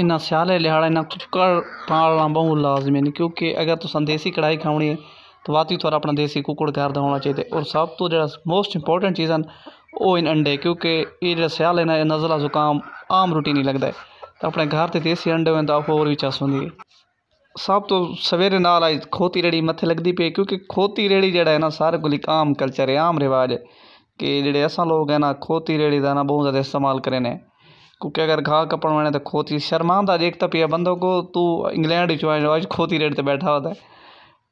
इन्ना स्याल लिहाड़ा इन्ना कुकर पालना बहुत लाजमी ने क्योंकि अगर तुस देसी कढ़ाई खानी है तो वाकई थोड़ा अपना देसी कुकड़ घर का होना चाहिए और सब तो जो मोस्ट इंपोर्टेंट चीज़ हैं वो इन अंडे क्योंकि ये जो स्याल है ना नज़ला जुकाम आम रूटीन ही लगता है तो अपने घर के देसी अंडे होने तो होर भी चस होंगी सब तो सवेरे नाल आई खोती रेड़ी मत्थे लगती पे क्योंकि खोती रेड़ी जड़ा है ना सारे को आम कल्चर है आम रिवाज है कि जेडे असा लोग है ना खोती रेड़ी का ना बहुत ज़्यादा इस्तेमाल करें हैं क्योंकि अगर घाव कपड़ वणे ਤਾਂ ਖੋਤੀ थी शर्मांदा जेक त पिया बंदो को तूं इंग्लैंड जो आज खोती रेड ते बैठा होता है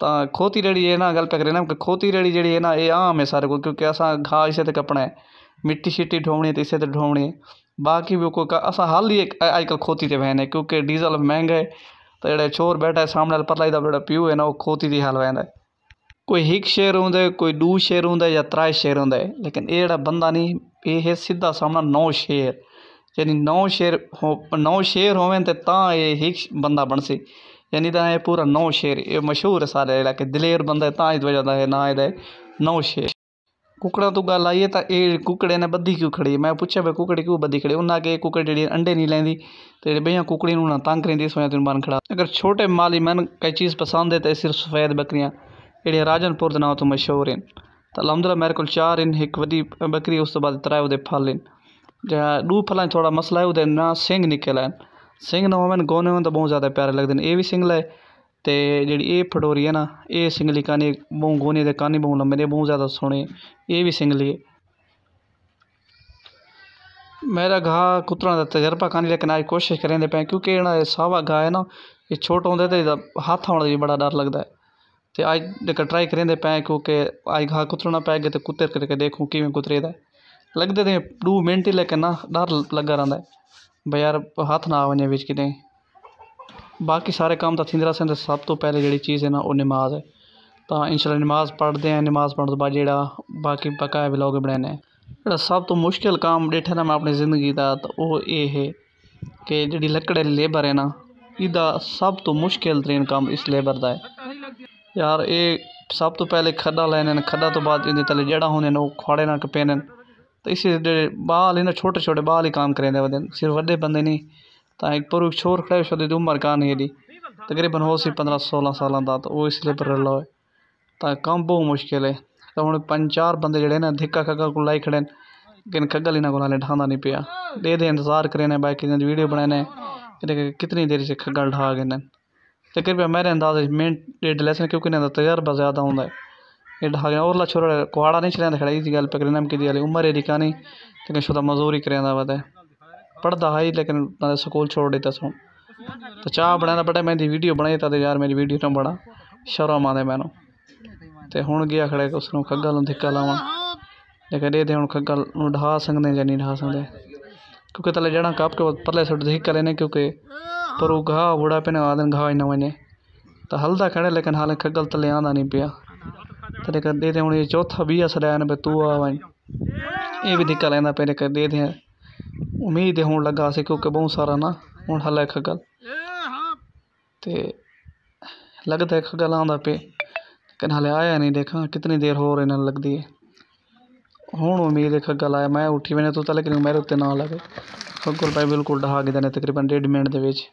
ਤਾਂ ਖੋਤੀ ਰੇੜੀ ਇਹ ਨਾ ਗੱਲ ਪੈ ਕਰੇ ਨਾ ਕਿ ਖੋਤੀ ਰੇੜੀ ਜਿਹੜੀ ਹੈ ਨਾ ਇਹ ਆਮ ਹੈ ਸਾਰੇ ਕੋ ਕਿਉਂਕਿ ਅਸਾਂ ਘਾਹ ਇਸੇ ਤੇ ਕਪਣਾ ਹੈ ਮਿੱਟੀ ਛਿੱਟੀ ਢੋਣੀ ਤੇ ਇਸੇ ਤੇ ਢੋਣੀ ਬਾਕੀ ਵੀ ਕੋ ਅਸਾਂ ਹਾਲ ਹੀ ਅੱਜਕੱਲ ਖੋਤੀ ਤੇ ਵਹਿਨ ਕਿਉਂਕਿ ਡੀਜ਼ਲ ਮਹਿੰਗਾ ਹੈ ਤਾਂ ਜਿਹੜਾ ਚੋਰ ਬੈਠਾ ਹੈ ਸਾਹਮਣੇ ਪਰਲਾਈ ਦਾ ਬੜਾ ਪਿਓ ਹੈ ਨਾ ਉਹ ਖੋਤੀ ਦੀ ਹਾਲ ਵਹਿੰਦਾ ਕੋਈ ਇੱਕ ਸ਼ੇਰ ਹੁੰਦਾ ਕੋਈ ਦੋ ਸ਼ੇਰ ਹੁੰਦਾ ਜਾਂ ਤਰਾ ਸ਼ੇਰ ਹੁੰਦਾ ਲੇਕਿਨ ਇਹ ਜਿਹੜਾ ਬੰਦਾ ਨਹੀਂ ਇਹ ਸਿੱਧਾ ਸਾਹਮਣਾ ਨੌ ਸ਼ੇਰ यानी नौ शेर हो नौ शेर होवन तो तां बंदा बन सी यानी तां एह् पूरा नौ शेर ये मशहूर है सारे इलाके दलेर बंदा ऐ इस वजह दा एह् नांऽ एह्दा नौ शेर कुकड़ा तू गल आई है तो ये कुकड़े ने बद्धी क्यों खड़ी मैं पूछा भाई कुकड़े क्यों बद्धी खड़ी उन्हें आगे कुकड़े जी अंडे नहीं लेंदी तो जेडी भैया कुकड़ी उन्हें तंग रही इस वजह तो मन खड़ा अगर छोटे माली मन कई चीज़ पसंद है तो सिर्फ सफ़ेद बकरियाँ जेडी राजनपुर के नाम तो मशहूर हैं तो अलहमदुल्ला मेरे को चार इन एक वही बकरी उस तो बाद त्रै फल न ਜਿਹੜਾ ਦੂ ਫਲਾਂ ਥੋੜਾ ਮਸਲਾ ਹੈ ਉਹਦੇ ਨਾਂ ਸਿੰਘ ਨਿਕਲ ਹੈ ਸਿੰਘ ਨਾ ਮੈਂ ਗੋਨੇ ਹੁੰਦਾ ਬਹੁਤ ਜ਼ਿਆਦਾ ਪਿਆਰੇ ਲੱਗਦੇ ਨੇ ਇਹ ਵੀ ਸਿੰਘ ਹੈ ਤੇ ਜਿਹੜੀ ਇਹ ਫਟੋਰੀ ਹੈ ਨਾ ਇਹ ਸਿੰਘ ਸਿੰਗਲੀ ਕਾਨੇ ਬਹੁ ਗੋਨੇ ਦੇ ਕਾਨੇ ਬਹੁ ਲੰਮੇ ਨੇ ਬਹੁਤ ਜ਼ਿਆਦਾ ਸੋਹਣੇ ਇਹ ਵੀ ਸਿੰਘ ਹੈ ਮੇਰਾ ਘਾ ਕੁੱਤਰਾਂ ਦਾ ਤਜਰਬਾ ਕਾਨੇ ਲੇਕਿਨ ਅੱਜ ਕੋਸ਼ਿਸ਼ ਕਰਦੇ ਪੈ ਕਿਉਂਕਿ ਇਹਨਾਂ ਦਾ ਸਾਵਾ ਘਾ ਹੈ ਨਾ ਇਹ ਛੋਟਾ ਹੁੰਦੇ ਤੇ ਇਹਦਾ ਹੱਥ ਆਉਣ ਦਾ ਵੀ ਬੜਾ ਡਰ ਲੱਗਦਾ ਹੈ ਤੇ ਅੱਜ ਦੇਖ ਟਰਾਈ ਕਰਦੇ ਪੈ ਕਿਉਂਕਿ ਅੱਜ ਘਾ ਕੁੱਤਰਾਂ ਪੈ ਗਏ ਤੇ ਕੁੱਤਰ ਕਰਕੇ ਦੇਖੂ ਕਿਵੇਂ ਕੁੱਤਰੇ ਦਾ लगते थे ते मिनट ही लाइ ना डर लॻा रहंदा है भई यार हथ ना आ वञे विच किथे बाक़ी सारे काम तो थींदे रहंदा सब तो पहले पैह्लें चीज़ है ना वो नमाज है तो इंशाल्लाह नमाज पढ़ते हैं नमाज पढ़ने बाद जेह्ड़ा बाकी बकाया ब्लॉग बनाने जेह्ड़ा सब तो मुश्किल काम डेठा ना मैं अपनी ज़िंदगी का तो वह एह् है कि जी लकड़े लेबर है ना एह्दा सब तो मुश्किल तरीन काम इस लेबर का है यार ये सब तो पहले खड्डा लैने खड्डा तो बाद जड़ा होने न ओह् खोआड़े ना तो इसी बाल इन छोटे छोटे बाल ही काम करें वजन सिर्फ वड्डे बंदे नहीं ਤਾਂ ਇੱਕ ਪੁਰਖ ਛੋਰ ਖੜੇ ਸ਼ੋ ਦੀ ਉਮਰ ਕਾਨੀ ਦੀ ਤਕਰੀਬਨ ਹੋ ਸੀ 15 16 ਸਾਲਾਂ ਦਾ ਤਾਂ ਉਹ ਇਸ ਲਈ ਪਰ ਲੋ ਤਾਂ ਕੰਮ ਬਹੁਤ ਮੁਸ਼ਕਿਲ ਹੈ ਤਾਂ ਹੁਣ ਪੰਜ ਚਾਰ ਬੰਦੇ ਜਿਹੜੇ ਨੇ ਧਿੱਕਾ ਖੱਗਾ ਕੋਲ ਲਾਈ ਖੜੇ ਨੇ ਕਿਨ ਖੱਗਾ ਲੈਣਾ ਕੋਲ ਹਲੇ ਠਾਂਦਾ ਨਹੀਂ ਪਿਆ ਦੇ ਦੇ ਇੰਤਜ਼ਾਰ ਕਰੇ ਨੇ ਬਾਕੀ ਦੀ ਵੀਡੀਓ ਬਣਾਣੇ ਇਹਦੇ ਕਿਤਨੀ ਦੇਰ ਸੇ ਖੱਗਾ ਢਾ ਗਏ ਨੇ ਤਕਰੀਬਨ ਮੇਰੇ ਅੰਦਾਜ਼ੇ ਮਿੰਟ ਡੇਢ ਲੈਸਨ ਕਿਉਂਕਿ ਇਹਨਾਂ ਦਾ ਤਜਰਬਾ ਜ਼ਿਆਦਾ ਹੁੰਦਾ ਹੈ एडा हागे और ला छोरा नहीं चलेंदा खड़ा इसी गल पकड़े नम की दियाले उम्र एरी कानी लेकिन छोटा मजदूरी करेंदा वते है ही लेकिन मतलब स्कूल छोड़ देता सो तो चाह बनाना बड़े मैं वीडियो बनाई तो यार मेरी वीडियो तो बड़ा शर्म आ मैं तो हूँ गया खड़े उस खगल धिका लाव लेकिन ये हूँ खग्गा डहा सकते या नहीं डहा सकते क्योंकि तले जड़ा कप के पले सुट धिक्का लेने क्योंकि पर वो बुढ़ा पे आदन घाह ही ना वने तो हलदा खड़े लेकिन हाल खगल तले आंदा नहीं पिया ਤੇਰੇ ਕਰ ਦੇ ਤੇ ਹੁਣ ਇਹ ਚੌਥਾ ਵੀ ਅਸਰੈਨ ਬੇ ਤੂੰ ਆ ਵਾਂ ਇਹ ਵੀ ਦਿੱਕਾ ਲੈਂਦਾ ਪਏ ਨੇ ਕਰ ਦੇ ਦੇ ਉਮੀਦ ਹੋਣ ਲੱਗਾ ਸੀ ਕਿਉਂਕਿ ਬਹੁਤ ਸਾਰਾ ਨਾ ਹੁਣ ਹੱਲ ਇੱਕ ਗੱਲ ਤੇ ਲੱਗਦਾ ਇੱਕ ਗੱਲ ਆਉਂਦਾ ਪਏ ਕਿ ਹਲੇ ਆਇਆ ਨਹੀਂ ਦੇਖਾਂ ਕਿੰਨੀ ਦੇਰ ਹੋਰ ਇਹਨਾਂ ਲੱਗਦੀ ਹੈ ਹੁਣ ਉਮੀਦ ਇੱਕ ਗੱਲ ਆਇਆ ਮੈਂ ਉੱਠੀ ਵੇਨੇ ਤੋਂ ਲੇਕਿਨ ਮੇਰੇ ਉੱਤੇ ਨਾ ਲੱਗੇ ਖੱਗਲ ਭਾਈ ਬਿਲਕੁਲ ਡਹਾ ਗਿਆ ਨੇ ਤਕਰੀਬਨ 1.5 ਮਿੰਟ ਦੇ ਵਿੱਚ